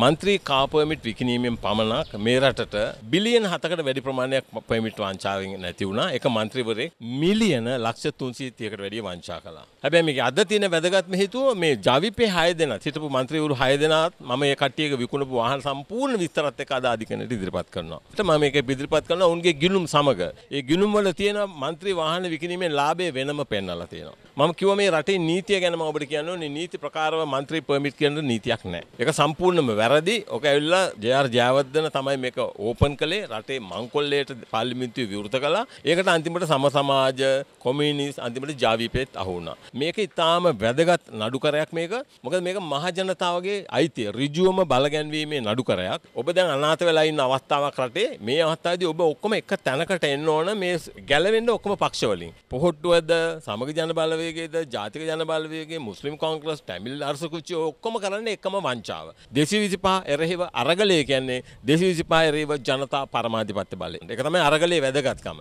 මන්ත්‍රී කාපමිට් විකිනීමෙන් පමණක් මේ රටට බිලියන් හතකට වැඩි ප්‍රමාණයක් පමිට් වංචාවෙන් නැති වුණා එක මන්ත්‍රීවරේ මිලියන ලක්ෂ තුන්සිය තියකට වැඩිය වංචා කලා හැබැයි මේක අද තියෙන වැදගත්ම හේතුව මේ ජවිපේ හය දෙනා හිටපු මන්ත්‍රීවරු හය දෙනාත් මම මේ කට්ටියක විකුණපු වාහන සම්පූර්ණ විස්තරත් එක්ක අද අධිකරණයට ඉදිරිපත් කරනවා ඊට මම මේක ඉදිරිපත් කරනවා ඔවුන්ගේ ගිණුම් සමග ඒ ගිණුම් වල තියෙන මන්ත්‍රී වාහන විකිනීමේ ලාභය වෙනම පෙන්වලා තියෙනවා මම කිව්ව මේ රටේ නීතිය ගැන මම ඔබට කියන්න ඕනේ නීති ප්‍රකාරව മന്ത്രി පර්මිට් කියන නීතියක් නැහැ. ඒක සම්පූර්ණයෙන්ම වැරදි. ඔක ඇවිල්ලා ජේ.ආර් ජයවර්ධන තමයි මේක ඕපන් කළේ. රටේ මංකොල්ලයට පාර්ලිමේන්තුවේ විවෘත කළා. ඒකට අන්තිමට සම සමාජ කොමියුනිස්ට් අන්තිමට ජාවිපෙත් අහු වුණා. මේක ඉතාම වැදගත් නඩුකරයක් මේක. මොකද මේක මහජනතාවගේ අයිතිය ඍජුවම බලගැන්වීමේ නඩුකරයක්. ඔබ දැන් අනාථ වෙලා ඉන්න අවස්ථාවක් රටේ මේ අවස්ථාවේදී ඔබ ඔක්කොම එක තැනකට එන්න ඕන මේ ගැලවෙන්න ඔක්කොම පක්ෂවලින්. පොහොට්ටුවද සමග ජන බලවේග බලවේගේද ජාතික ජන බලවේගේ මුස්ලිම් කොංග්‍රස් ටැමිල් අර්සකුච්චි ඔක්කොම කරන්නේ එකම වංචාව. 225 එරෙහිව අරගලය කියන්නේ 225 එරෙහිව ජනතා පරමාධිපත්‍ය බලය. ඒක තමයි අරගලයේ වැදගත්කම.